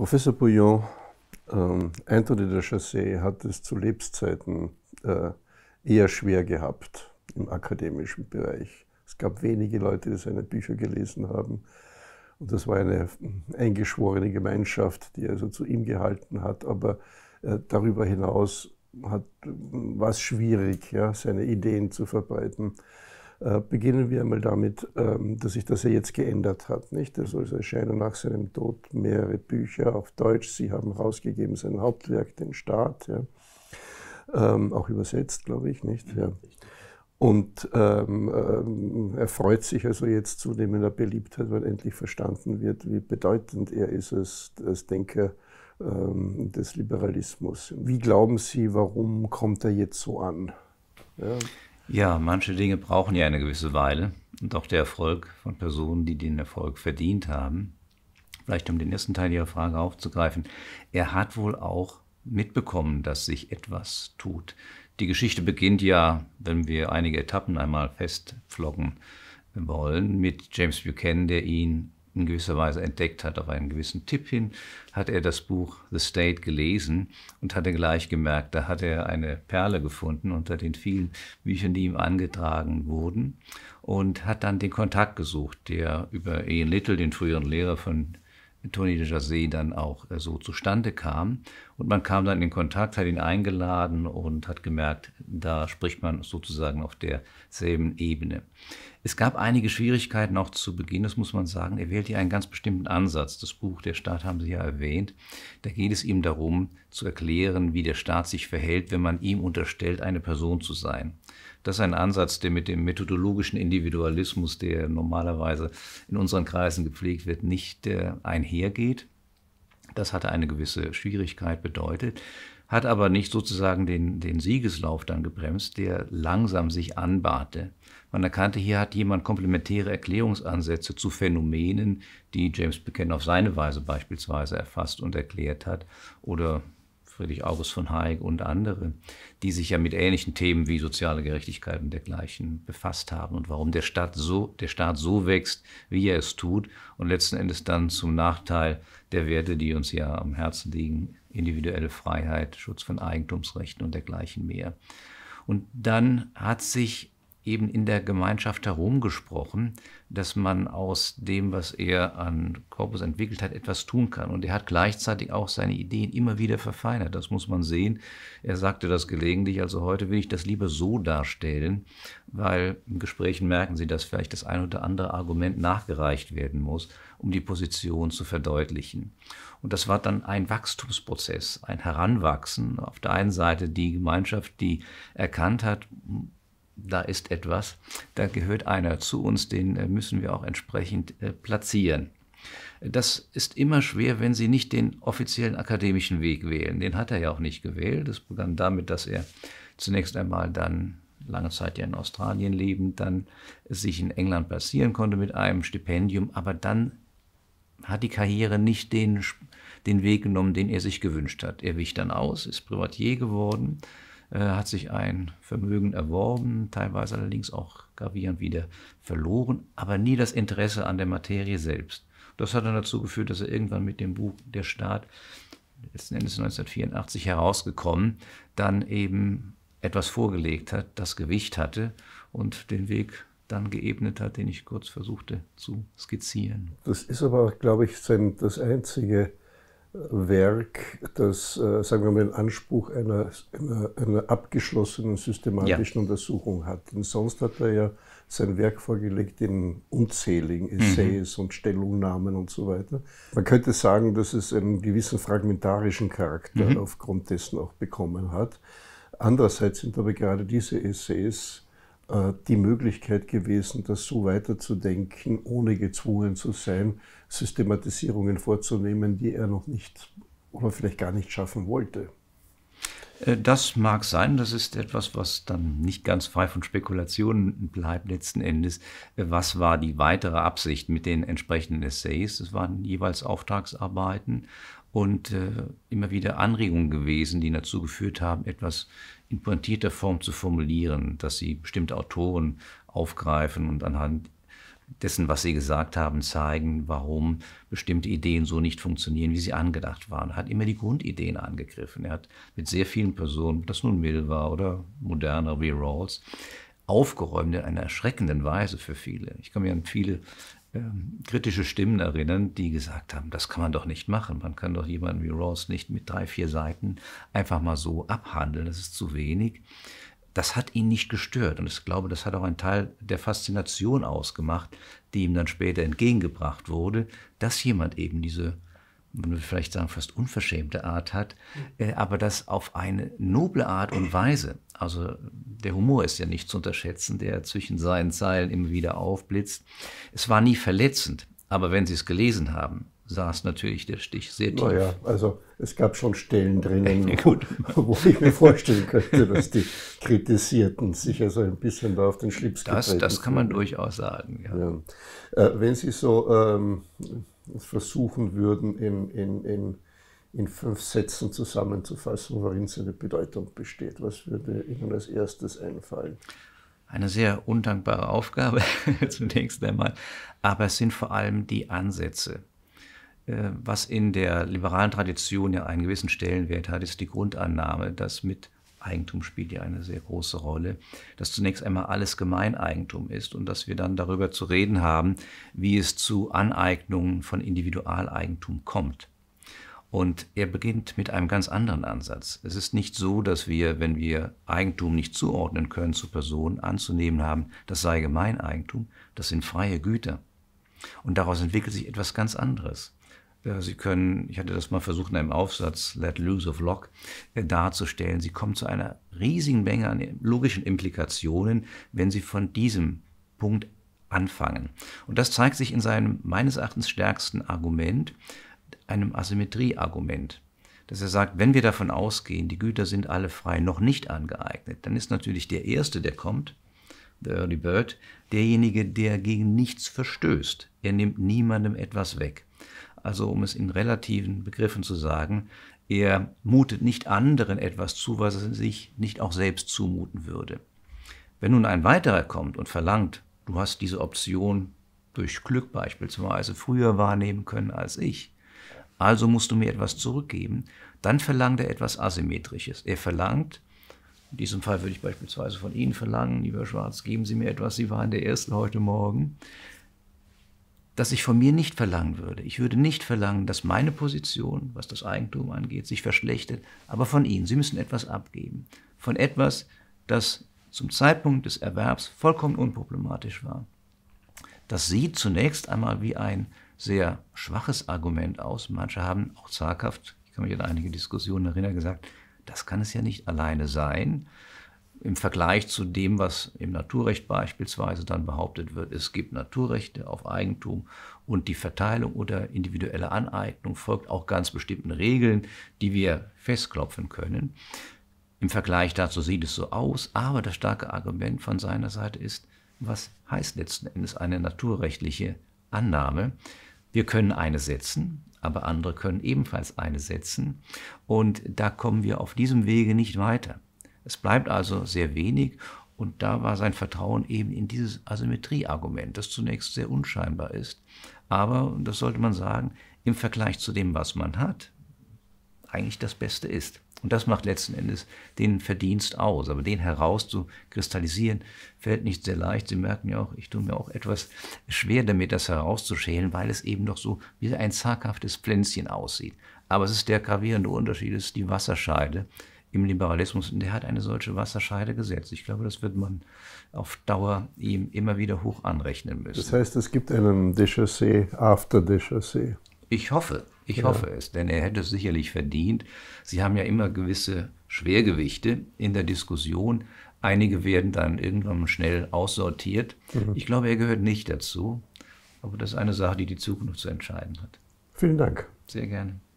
Professor Bouillon, ähm, Anthony de Chassé hat es zu Lebzeiten äh, eher schwer gehabt im akademischen Bereich. Es gab wenige Leute, die seine Bücher gelesen haben. Und das war eine äh, eingeschworene Gemeinschaft, die also zu ihm gehalten hat. Aber äh, darüber hinaus äh, war es schwierig, ja, seine Ideen zu verbreiten. Äh, beginnen wir einmal damit, ähm, dass sich das ja jetzt geändert hat. Nicht? Also es erscheinen nach seinem Tod mehrere Bücher auf Deutsch. Sie haben rausgegeben sein Hauptwerk, den Staat, ja. ähm, auch übersetzt, glaube ich, nicht? Mhm. Ja. Und ähm, ähm, er freut sich also jetzt zunehmender Beliebtheit, weil endlich verstanden wird, wie bedeutend er ist als, als Denker ähm, des Liberalismus. Wie glauben Sie, warum kommt er jetzt so an? Ja. Ja, manche Dinge brauchen ja eine gewisse Weile und auch der Erfolg von Personen, die den Erfolg verdient haben. Vielleicht um den ersten Teil Ihrer Frage aufzugreifen, er hat wohl auch mitbekommen, dass sich etwas tut. Die Geschichte beginnt ja, wenn wir einige Etappen einmal festflocken wollen, mit James Buchanan, der ihn in gewisser Weise entdeckt hat, auf einen gewissen Tipp hin, hat er das Buch The State gelesen und hatte gleich gemerkt, da hat er eine Perle gefunden unter den vielen Büchern, die ihm angetragen wurden und hat dann den Kontakt gesucht, der über Ian Little, den früheren Lehrer von Tony de Jassé, dann auch äh, so zustande kam. Und man kam dann in Kontakt, hat ihn eingeladen und hat gemerkt, da spricht man sozusagen auf derselben Ebene. Es gab einige Schwierigkeiten auch zu Beginn, das muss man sagen. Er wählt hier einen ganz bestimmten Ansatz. Das Buch Der Staat haben Sie ja erwähnt. Da geht es ihm darum, zu erklären, wie der Staat sich verhält, wenn man ihm unterstellt, eine Person zu sein. Das ist ein Ansatz, der mit dem methodologischen Individualismus, der normalerweise in unseren Kreisen gepflegt wird, nicht äh, einhergeht. Das hatte eine gewisse Schwierigkeit bedeutet hat aber nicht sozusagen den, den Siegeslauf dann gebremst, der langsam sich anbahnte. Man erkannte, hier hat jemand komplementäre Erklärungsansätze zu Phänomenen, die James Buchanan auf seine Weise beispielsweise erfasst und erklärt hat oder Friedrich August von Hayek und andere, die sich ja mit ähnlichen Themen wie soziale Gerechtigkeit und dergleichen befasst haben und warum der Staat so, der Staat so wächst, wie er es tut und letzten Endes dann zum Nachteil der Werte, die uns ja am Herzen liegen, individuelle Freiheit, Schutz von Eigentumsrechten und dergleichen mehr. Und dann hat sich eben in der Gemeinschaft herumgesprochen, dass man aus dem, was er an Korpus entwickelt hat, etwas tun kann. Und er hat gleichzeitig auch seine Ideen immer wieder verfeinert. Das muss man sehen. Er sagte das gelegentlich. Also heute will ich das lieber so darstellen, weil in Gesprächen merken Sie, dass vielleicht das ein oder andere Argument nachgereicht werden muss, um die Position zu verdeutlichen. Und das war dann ein Wachstumsprozess, ein Heranwachsen. Auf der einen Seite die Gemeinschaft, die erkannt hat, da ist etwas, da gehört einer zu uns, den äh, müssen wir auch entsprechend äh, platzieren. Das ist immer schwer, wenn Sie nicht den offiziellen akademischen Weg wählen. Den hat er ja auch nicht gewählt. Das begann damit, dass er zunächst einmal dann lange Zeit ja in Australien lebend, dann sich in England platzieren konnte mit einem Stipendium, aber dann hat die Karriere nicht den, den Weg genommen, den er sich gewünscht hat. Er wich dann aus, ist Privatier geworden, äh, hat sich ein Vermögen erworben, teilweise allerdings auch gravierend wieder verloren, aber nie das Interesse an der Materie selbst. Das hat dann dazu geführt, dass er irgendwann mit dem Buch Der Staat, letzten Endes 1984 herausgekommen, dann eben etwas vorgelegt hat, das Gewicht hatte und den Weg dann geebnet hat, den ich kurz versuchte zu skizzieren. Das ist aber, glaube ich, das einzige Werk, das, äh, sagen wir mal, den Anspruch einer, einer, einer abgeschlossenen systematischen ja. Untersuchung hat. Denn sonst hat er ja sein Werk vorgelegt in unzähligen mhm. Essays mhm. und Stellungnahmen und so weiter. Man könnte sagen, dass es einen gewissen fragmentarischen Charakter mhm. aufgrund dessen auch bekommen hat. Andererseits sind aber gerade diese Essays äh, die Möglichkeit gewesen, das so weiterzudenken, ohne gezwungen zu sein, Systematisierungen vorzunehmen, die er noch nicht oder vielleicht gar nicht schaffen wollte. Äh, das mag sein, das ist etwas, was dann nicht ganz frei von Spekulationen bleibt letzten Endes. Äh, was war die weitere Absicht mit den entsprechenden Essays? Es waren jeweils Auftragsarbeiten und äh, immer wieder Anregungen gewesen, die dazu geführt haben, etwas in pointierter Form zu formulieren, dass sie bestimmte Autoren aufgreifen und anhand dessen, was sie gesagt haben, zeigen, warum bestimmte Ideen so nicht funktionieren, wie sie angedacht waren. Er hat immer die Grundideen angegriffen. Er hat mit sehr vielen Personen, ob das nun Mill war oder moderner wie Rawls, aufgeräumt in einer erschreckenden Weise für viele. Ich kann mir an viele ähm, kritische Stimmen erinnern, die gesagt haben, das kann man doch nicht machen. Man kann doch jemanden wie Rawls nicht mit drei, vier Seiten einfach mal so abhandeln, das ist zu wenig. Das hat ihn nicht gestört und ich glaube, das hat auch einen Teil der Faszination ausgemacht, die ihm dann später entgegengebracht wurde, dass jemand eben diese man würde vielleicht sagen, fast unverschämte Art hat, mhm. äh, aber das auf eine noble Art und Weise. Also der Humor ist ja nicht zu unterschätzen, der zwischen seinen Zeilen immer wieder aufblitzt. Es war nie verletzend, aber wenn Sie es gelesen haben, saß natürlich der Stich sehr tief. Naja, also es gab schon Stellen drinnen, ja, gut. wo ich mir vorstellen könnte, dass die Kritisierten sich also ein bisschen da auf den Schlips das, getreten Das kann man sind. durchaus sagen, ja. Ja. Äh, wenn Sie so ähm, versuchen würden, in, in, in in fünf Sätzen zusammenzufassen, worin seine Bedeutung besteht? Was würde Ihnen als erstes einfallen? Eine sehr undankbare Aufgabe zunächst einmal, aber es sind vor allem die Ansätze. Äh, was in der liberalen Tradition ja einen gewissen Stellenwert hat, ist die Grundannahme, dass mit Eigentum spielt ja eine sehr große Rolle, dass zunächst einmal alles Gemeineigentum ist und dass wir dann darüber zu reden haben, wie es zu Aneignungen von Individualeigentum kommt. Und er beginnt mit einem ganz anderen Ansatz. Es ist nicht so, dass wir, wenn wir Eigentum nicht zuordnen können zu Personen, anzunehmen haben, das sei Gemeineigentum, das sind freie Güter. Und daraus entwickelt sich etwas ganz anderes. Äh, Sie können, ich hatte das mal versucht in einem Aufsatz, Let Loose of Lock, äh, darzustellen. Sie kommen zu einer riesigen Menge an logischen Implikationen, wenn Sie von diesem Punkt anfangen. Und das zeigt sich in seinem meines Erachtens stärksten Argument, einem Asymmetrieargument, dass er sagt, wenn wir davon ausgehen, die Güter sind alle frei, noch nicht angeeignet, dann ist natürlich der Erste, der kommt, der Early Bird, derjenige, der gegen nichts verstößt. Er nimmt niemandem etwas weg. Also um es in relativen Begriffen zu sagen, er mutet nicht anderen etwas zu, was er sich nicht auch selbst zumuten würde. Wenn nun ein weiterer kommt und verlangt, du hast diese Option durch Glück beispielsweise früher wahrnehmen können als ich, also musst du mir etwas zurückgeben, dann verlangt er etwas Asymmetrisches. Er verlangt, in diesem Fall würde ich beispielsweise von Ihnen verlangen, lieber Schwarz, geben Sie mir etwas, Sie waren der Erste heute Morgen, dass ich von mir nicht verlangen würde. Ich würde nicht verlangen, dass meine Position, was das Eigentum angeht, sich verschlechtert, aber von Ihnen. Sie müssen etwas abgeben. Von etwas, das zum Zeitpunkt des Erwerbs vollkommen unproblematisch war. Das sieht zunächst einmal wie ein sehr schwaches Argument aus. Manche haben auch zaghaft, ich kann mich an einige Diskussionen erinnern, gesagt, das kann es ja nicht alleine sein. Im Vergleich zu dem, was im Naturrecht beispielsweise dann behauptet wird, es gibt Naturrechte auf Eigentum und die Verteilung oder individuelle Aneignung folgt auch ganz bestimmten Regeln, die wir festklopfen können. Im Vergleich dazu sieht es so aus, aber das starke Argument von seiner Seite ist, was heißt letzten Endes eine naturrechtliche Annahme? Wir können eine setzen, aber andere können ebenfalls eine setzen. Und da kommen wir auf diesem Wege nicht weiter. Es bleibt also sehr wenig. Und da war sein Vertrauen eben in dieses Asymmetrieargument, das zunächst sehr unscheinbar ist. Aber, das sollte man sagen, im Vergleich zu dem, was man hat, eigentlich das Beste ist. Und das macht letzten Endes den Verdienst aus. Aber den herauszukristallisieren, fällt nicht sehr leicht. Sie merken ja auch, ich tue mir auch etwas schwer damit, das herauszuschälen, weil es eben doch so wie ein zaghaftes Pflänzchen aussieht. Aber es ist der gravierende Unterschied, es ist die Wasserscheide im Liberalismus. Und der hat eine solche Wasserscheide gesetzt. Ich glaube, das wird man auf Dauer ihm immer wieder hoch anrechnen müssen. Das heißt, es gibt einen Dechassé after Dechassé. Ich hoffe. Ich ja. hoffe es, denn er hätte es sicherlich verdient. Sie haben ja immer gewisse Schwergewichte in der Diskussion. Einige werden dann irgendwann schnell aussortiert. Mhm. Ich glaube, er gehört nicht dazu. Aber das ist eine Sache, die die Zukunft zu entscheiden hat. Vielen Dank. Sehr gerne.